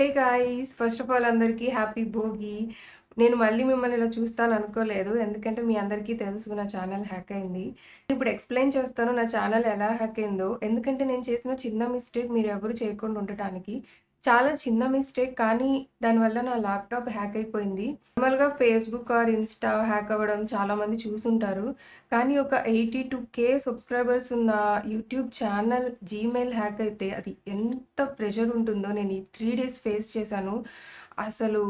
hey guys first of all అందరికీ happy Bhogi నేను మళ్ళీ మిమ్మల్ని ఇలా చూస్తాను అనుకోలేదు ఎందుకంటే మీ అందరికీ తెలుసు నా ఛానల్ హ్యాక్ అయింది ఇప్పుడు ఎక్స్ప్లెయిన్ చేస్తాను నా ఛానల్ ఎలా హ్యాక్ అయిందో ఎందుకంటే నేను చేసిన చిన్న మిస్టేక్ మీరు ఎవరు చేయకుండా ఉండటానికి చాలా చిన్న మిస్టేక్ కానీ దానివల్ల నా ల్యాప్టాప్ హ్యాక్ అయిపోయింది నార్మల్గా ఫేస్బుక్ ఆర్ ఇన్స్టా హ్యాక్ అవ్వడం చాలామంది చూసుంటారు కానీ ఒక ఎయిటీ టూ కే సబ్స్క్రైబర్స్ ఉన్న యూట్యూబ్ ఛానల్ జీమెయిల్ హ్యాక్ అయితే అది ఎంత ప్రెషర్ ఉంటుందో నేను ఈ త్రీ డేస్ ఫేస్ చేశాను అసలు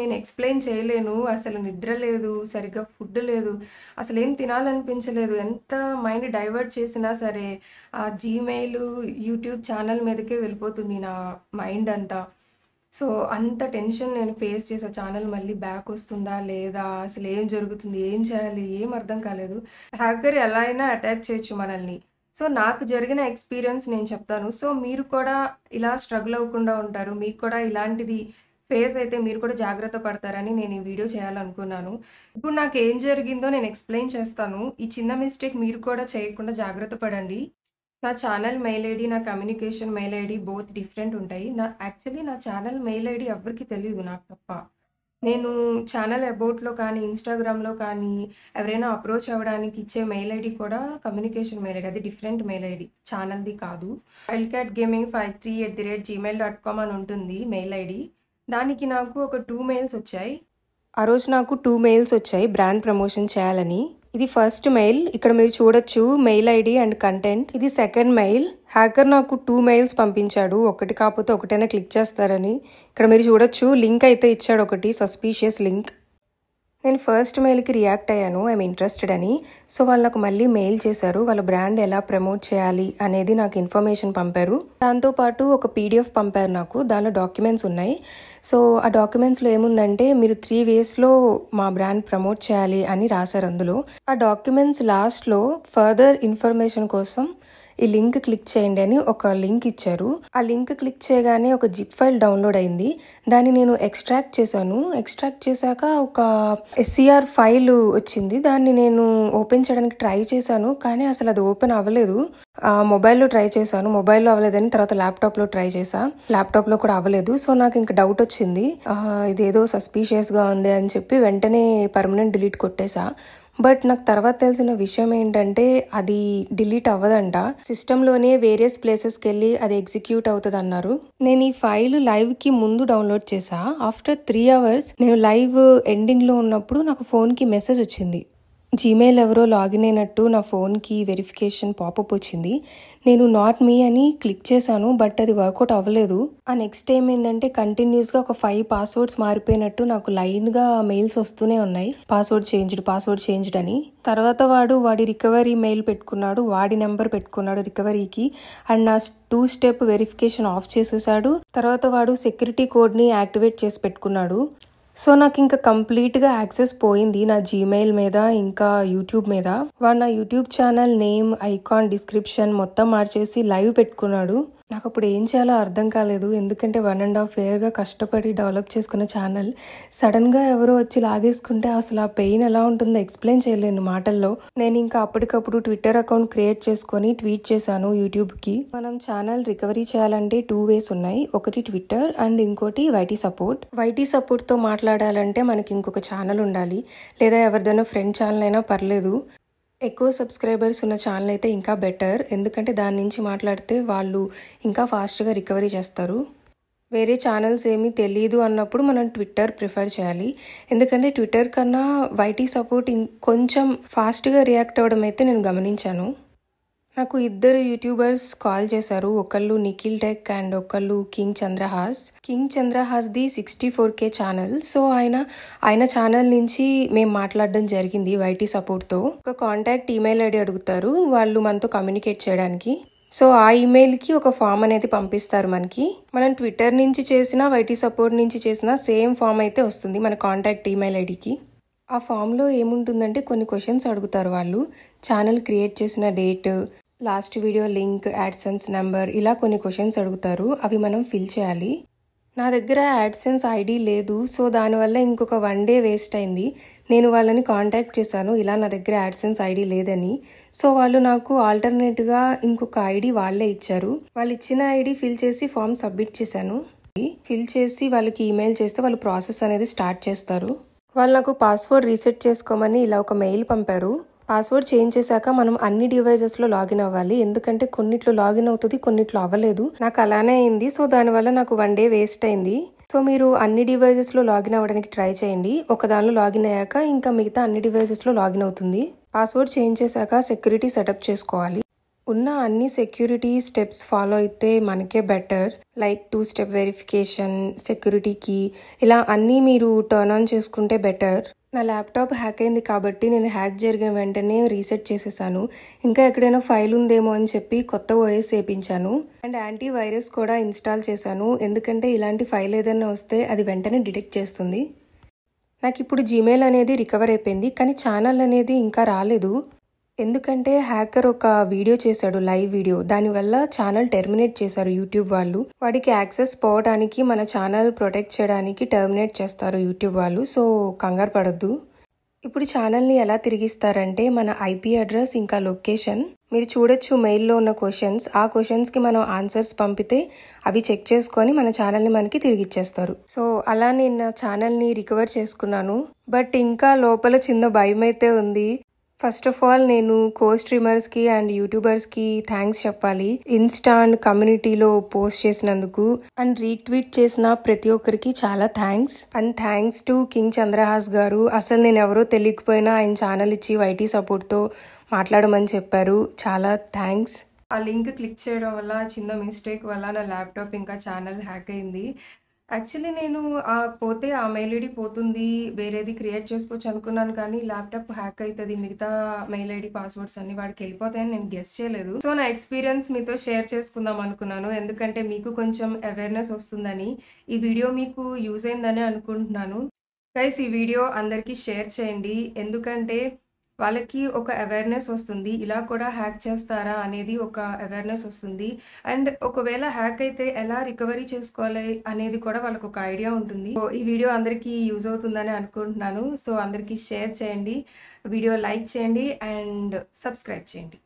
నేను ఎక్స్ప్లెయిన్ చేయలేను అసలు నిద్ర లేదు సరిగ్గా ఫుడ్ లేదు అసలు ఏం తినాలనిపించలేదు ఎంత మైండ్ డైవర్ట్ చేసినా సరే ఆ జీమెయిల్ యూట్యూబ్ ఛానల్ మీదకే వెళ్ళిపోతుంది నా మైండ్ అంతా సో అంత టెన్షన్ నేను ఫేస్ చేసా ఛానల్ మళ్ళీ బ్యాక్ వస్తుందా లేదా అసలు ఏం జరుగుతుంది ఏం చేయాలి ఏం అర్థం కాలేదు హ్యాకర్ ఎలా అయినా అటాక్ చేయొచ్చు మనల్ని సో నాకు జరిగిన ఎక్స్పీరియన్స్ నేను చెప్తాను సో మీరు కూడా ఇలా స్ట్రగుల్ అవ్వకుండా ఉంటారు మీకు కూడా ఇలాంటిది ఫేస్ అయితే మీరు కూడా జాగ్రత్త పడతారని నేను ఈ వీడియో చేయాలనుకున్నాను ఇప్పుడు నాకు ఏం జరిగిందో నేను ఎక్స్ప్లెయిన్ చేస్తాను ఈ చిన్న మిస్టేక్ మీరు కూడా చేయకుండా జాగ్రత్త పడండి నా ఛానల్ మెయిల్ ఐడి నా communication mail ID both different ఉంటాయి నా యాక్చువల్లీ నా ఛానల్ మెయిల్ ఐడి ఎవరికి తెలియదు నాకు తప్ప నేను ఛానల్ అబౌట్లో కానీ ఇన్స్టాగ్రామ్లో కానీ ఎవరైనా అప్రోచ్ అవ్వడానికి ఇచ్చే మెయిల్ ఐడి కూడా కమ్యూనికేషన్ మెయిల్ ఐడి అది డిఫరెంట్ మెయిల్ ఐడి ఛానల్ది కాదు wild cat gaming five three at the rate Gmail dot com అని ఉంటుంది మెయిల్ ఐడి దానికి నాకు ఒక టూ మెయిల్స్ వచ్చాయి ఆ రోజు నాకు టూ మెయిల్స్ వచ్చాయి బ్రాండ్ ప్రమోషన్ చేయాలని ఇది ఫస్ట్ మెయిల్ ఇక్కడ మీరు చూడొచ్చు మెయిల్ ఐడి అండ్ కంటెంట్ ఇది సెకండ్ మెయిల్ హ్యాకర్ నాకు టూ మెయిల్స్ పంపించాడు ఒకటి కాకపోతే ఒకటైనా క్లిక్ చేస్తారని ఇక్కడ మీరు చూడొచ్చు లింక్ అయితే ఇచ్చాడు ఒకటి సస్పీషియస్ లింక్ నేను ఫస్ట్ మెయిల్కి రియాక్ట్ అయ్యాను ఐమ్ ఇంట్రెస్టెడ్ అని సో వాళ్ళు నాకు మళ్ళీ మెయిల్ చేశారు వాళ్ళ బ్రాండ్ ఎలా ప్రమోట్ చేయాలి అనేది నాకు ఇన్ఫర్మేషన్ పంపారు దాంతోపాటు ఒక పీడిఎఫ్ పంపారు నాకు దానిలో డాక్యుమెంట్స్ ఉన్నాయి సో ఆ డాక్యుమెంట్స్లో ఏముందంటే మీరు త్రీ వేస్లో మా బ్రాండ్ ప్రమోట్ చేయాలి అని రాశారు అందులో ఆ డాక్యుమెంట్స్ లాస్ట్లో ఫర్దర్ ఇన్ఫర్మేషన్ కోసం ఈ లింక్ క్లిక్ చేయండి అని ఒక లింక్ ఇచ్చారు ఆ లింక్ క్లిక్ చేయగానే ఒక జిప్ ఫైల్ డౌన్లోడ్ అయింది దాన్ని నేను ఎక్స్ట్రాక్ట్ చేశాను ఎక్స్ట్రాక్ట్ చేశాక ఒక ఎస్సీఆర్ ఫైల్ వచ్చింది దాన్ని నేను ఓపెన్ చేయడానికి ట్రై చేశాను కానీ అసలు అది ఓపెన్ అవ్వలేదు మొబైల్లో ట్రై చేశాను మొబైల్లో అవ్వలేదని తర్వాత ల్యాప్టాప్లో ట్రై చేశా ల్యాప్టాప్లో కూడా అవ్వలేదు సో నాకు ఇంకా డౌట్ వచ్చింది ఇది ఏదో సస్పీషియస్గా ఉంది అని చెప్పి వెంటనే పర్మనెంట్ డిలీట్ కొట్టేశా బట్ నాకు తర్వాత తెలిసిన విషయం ఏంటంటే అది డిలీట్ అవ్వదంట సిస్టంలోనే వేరియస్ ప్లేసెస్కి వెళ్ళి అది ఎగ్జిక్యూట్ అవుతుంది అన్నారు నేను ఈ ఫైల్ లైవ్కి ముందు డౌన్లోడ్ చేసా ఆఫ్టర్ త్రీ అవర్స్ నేను లైవ్ ఎండింగ్లో ఉన్నప్పుడు నాకు ఫోన్కి మెసేజ్ వచ్చింది జీమెయిల్ ఎవరో లాగిన్ అయినట్టు నా ఫోన్కి వెరిఫికేషన్ పాపప్ వచ్చింది నేను నాట్ మీ అని క్లిక్ చేశాను బట్ అది వర్కౌట్ అవ్వలేదు ఆ నెక్స్ట్ ఏమైందంటే కంటిన్యూస్గా ఒక ఫైవ్ పాస్వర్డ్స్ మారిపోయినట్టు నాకు లైన్గా మెయిల్స్ వస్తూనే ఉన్నాయి పాస్వర్డ్ చేంజ్డ్ పాస్వర్డ్ చేంజ్డ్ అని తర్వాత వాడు వాడి రికవరీ మెయిల్ పెట్టుకున్నాడు వాడి నెంబర్ పెట్టుకున్నాడు రికవరీకి అండ్ నా టూ స్టెప్ వెరిఫికేషన్ ఆఫ్ చేసేసాడు తర్వాత వాడు సెక్యూరిటీ కోడ్ని యాక్టివేట్ చేసి పెట్టుకున్నాడు సో నాకు ఇంకా కంప్లీట్గా యాక్సెస్ పోయింది నా జీమెయిల్ మీద ఇంకా యూట్యూబ్ మీద వాడు నా YouTube channel name icon description మొత్తం మార్చేసి లైవ్ పెట్టుకున్నాడు నాకు అప్పుడు ఏం చేయాలో అర్థం కాలేదు ఎందుకంటే వన్ అండ్ హాఫ్ ఇయర్గా కష్టపడి డెవలప్ చేసుకున్న ఛానల్ సడన్గా ఎవరో వచ్చి లాగేసుకుంటే అసలు ఆ పెయిన్ ఎలా ఉంటుందో ఎక్స్ప్లెయిన్ చేయలేను మాటల్లో నేను ఇంకా అప్పటికప్పుడు ట్విట్టర్ అకౌంట్ క్రియేట్ చేసుకొని ట్వీట్ చేశాను యూట్యూబ్కి మనం ఛానల్ రికవరీ చేయాలంటే టూ వేస్ ఉన్నాయి ఒకటి ట్విట్టర్ అండ్ ఇంకోటి వైటీ సపోర్ట్ వైటీ సపోర్ట్తో మాట్లాడాలంటే మనకి ఇంకొక ఛానల్ ఉండాలి లేదా ఎవరిదైనా ఫ్రెండ్ ఛానల్ అయినా పర్లేదు ఎక్కువ సబ్స్క్రైబర్స్ ఉన్న ఛానల్ అయితే ఇంకా బెటర్ ఎందుకంటే దాని నుంచి మాట్లాడితే వాళ్ళు ఇంకా ఫాస్ట్గా రికవరీ చేస్తారు వేరే ఛానల్స్ ఏమీ తెలియదు అన్నప్పుడు మనం ట్విట్టర్ ప్రిఫర్ చేయాలి ఎందుకంటే ట్విట్టర్ కన్నా వైటీ సపోర్ట్ కొంచెం ఫాస్ట్గా రియాక్ట్ అవ్వడం అయితే నేను గమనించాను నాకు ఇద్దరు యూట్యూబర్స్ కాల్ చేశారు ఒకళ్ళు నిఖిల్ టెక్ అండ్ ఒకళ్ళు king Chandrahas king Chandrahas the sixty four K channel so ఆయన ఆయన ఛానల్ నుంచి మేము మాట్లాడడం జరిగింది వైటీ సపోర్ట్తో ఒక కాంటాక్ట్ ఈమెయిల్ ఐడి అడుగుతారు వాళ్ళు మనతో కమ్యూనికేట్ చేయడానికి సో ఆ ఈమెయిల్కి ఒక ఫామ్ అనేది పంపిస్తారు మనకి మనం ట్విట్టర్ నుంచి చేసిన వైటీ సపోర్ట్ నుంచి చేసిన సేమ్ ఫామ్ అయితే వస్తుంది మన కాంటాక్ట్ ఈమెయిల్ ఐడికి ఆ ఫామ్లో ఏముంటుందంటే కొన్ని క్వశ్చన్స్ అడుగుతారు వాళ్ళు ఛానల్ క్రియేట్ చేసిన date last video link AdSense number ఇలా కొన్ని క్వశ్చన్స్ అడుగుతారు అవి మనం ఫిల్ చేయాలి నా దగ్గర యాడ్సెన్స్ ఐడి లేదు సో దానివల్ల ఇంకొక వన్ డే వేస్ట్ అయింది నేను వాళ్ళని కాంటాక్ట్ చేశాను ఇలా నా దగ్గర యాడ్సెన్స్ ఐడి లేదని సో వాళ్ళు నాకు ఆల్టర్నేట్గా ఇంకొక ఐడి వాళ్ళే ఇచ్చారు వాళ్ళు ఇచ్చిన ఐడి ఫిల్ చేసి ఫామ్ సబ్మిట్ చేశాను ఫిల్ చేసి వాళ్ళకి ఈమెయిల్ చేస్తే వాళ్ళు ప్రాసెస్ అనేది స్టార్ట్ చేస్తారు వాళ్ళు నాకు పాస్వర్డ్ రీసెట్ చేసుకోమని ఇలా ఒక మెయిల్ పంపారు పాస్వర్డ్ చేంజ్ చేశాక మనం అన్ని డివైజెస్లో లాగిన్ అవ్వాలి ఎందుకంటే కొన్నిట్లో లాగిన్ అవుతుంది కొన్నిట్లో అవ్వలేదు నాకు అలానే అయింది సో దానివల్ల నాకు వన్ డే వేస్ట్ అయింది సో మీరు అన్ని లో లాగిన్ అవ్వడానికి ట్రై చేయండి ఒక దానిలో లాగిన్ అయ్యాక ఇంకా మిగతా అన్ని లో లాగిన్ అవుతుంది పాస్వర్డ్ చేంజ్ చేశాక సెక్యూరిటీ సెటప్ చేసుకోవాలి ఉన్న అన్ని సెక్యూరిటీ స్టెప్స్ ఫాలో అయితే మనకే better like two step verification సెక్యూరిటీకి ఇలా అన్నీ మీరు టర్న్ ఆన్ చేసుకుంటే బెటర్ నా ల్యాప్టాప్ హ్యాక్ అయింది కాబట్టి నేను హ్యాక్ జరిగిన వెంటనే రీసెట్ చేసేసాను ఇంకా ఎక్కడైనా ఫైల్ ఉందేమో అని చెప్పి కొత్త ఓఎస్ వేయించాను అండ్ యాంటీ వైరస్ కూడా ఇన్స్టాల్ చేశాను ఎందుకంటే ఇలాంటి ఫైల్ ఏదైనా వస్తే అది వెంటనే డిటెక్ట్ చేస్తుంది నాకు ఇప్పుడు జీమెయిల్ అనేది రికవర్ అయిపోయింది కానీ ఛానల్ అనేది ఇంకా రాలేదు ఎందుకంటే హ్యాకర్ ఒక వీడియో చేశాడు లైవ్ వీడియో దానివల్ల ఛానల్ టెర్మినేట్ చేశారు యూట్యూబ్ వాళ్ళు వాడికి యాక్సెస్ పోవడానికి మన ఛానల్ ప్రొటెక్ట్ చేయడానికి టెర్మినేట్ చేస్తారు యూట్యూబ్ వాళ్ళు సో కంగారు పడద్దు ఇప్పుడు ఛానల్ని ఎలా తిరిగిస్తారంటే మన ఐపీ అడ్రస్ ఇంకా లొకేషన్ మీరు చూడొచ్చు మెయిల్లో ఉన్న క్వశ్చన్స్ ఆ క్వశ్చన్స్కి మనం ఆన్సర్స్ పంపితే అవి చెక్ చేసుకొని మన ఛానల్ని మనకి తిరిగి ఇచ్చేస్తారు సో అలా నేను నా ఛానల్ని రికవర్ చేసుకున్నాను బట్ ఇంకా లోపల చిన్న భయం అయితే ఉంది ఫస్ట్ ఆఫ్ ఆల్ నేను కో కి అండ్ యూట్యూబర్స్కి థ్యాంక్స్ చెప్పాలి ఇన్స్టా అండ్ కమ్యూనిటీలో పోస్ట్ చేసినందుకు అండ్ రీట్వీట్ చేసిన ప్రతి ఒక్కరికి చాలా thanks and thanks to king Chandrahas garu అసలు నేను ఎవరో తెలియకపోయినా ఆయన ఛానల్ ఇచ్చి వైటీ సపోర్ట్తో మాట్లాడమని చెప్పారు చాలా థ్యాంక్స్ ఆ లింక్ క్లిక్ చేయడం వల్ల చిన్న మిస్టేక్ వల్ల నా ల్యాప్టాప్ ఇంకా ఛానల్ హ్యాక్ అయింది యాక్చువల్లీ నేను ఆ పోతే ఆ మెయిల్ ఐడి పోతుంది వేరేది క్రియేట్ చేసుకోవచ్చు అనుకున్నాను కానీ ల్యాప్టాప్ హ్యాక్ అవుతుంది మిగతా మెయిల్ ఐడి పాస్వర్డ్స్ అన్ని వాడికి వెళ్ళిపోతాయని నేను గెస్ట్ చేయలేదు సో నా ఎక్స్పీరియన్స్ మీతో షేర్ చేసుకుందాం అనుకున్నాను ఎందుకంటే మీకు కొంచెం అవేర్నెస్ వస్తుందని ఈ వీడియో మీకు యూజ్ అయిందని అనుకుంటున్నాను గైస్ ఈ వీడియో అందరికీ షేర్ చేయండి ఎందుకంటే వాళ్ళకి ఒక అవేర్నెస్ వస్తుంది ఇలా కూడా హ్యాక్ చేస్తారా అనేది ఒక అవేర్నెస్ వస్తుంది అండ్ ఒకవేళ హ్యాక్ అయితే ఎలా రికవరీ చేసుకోవాలి అనేది కూడా వాళ్ళకు ఒక ఐడియా ఉంటుంది సో ఈ వీడియో అందరికీ యూజ్ అవుతుందని అనుకుంటున్నాను సో అందరికీ షేర్ చేయండి వీడియో లైక్ చేయండి అండ్ సబ్స్క్రైబ్ చేయండి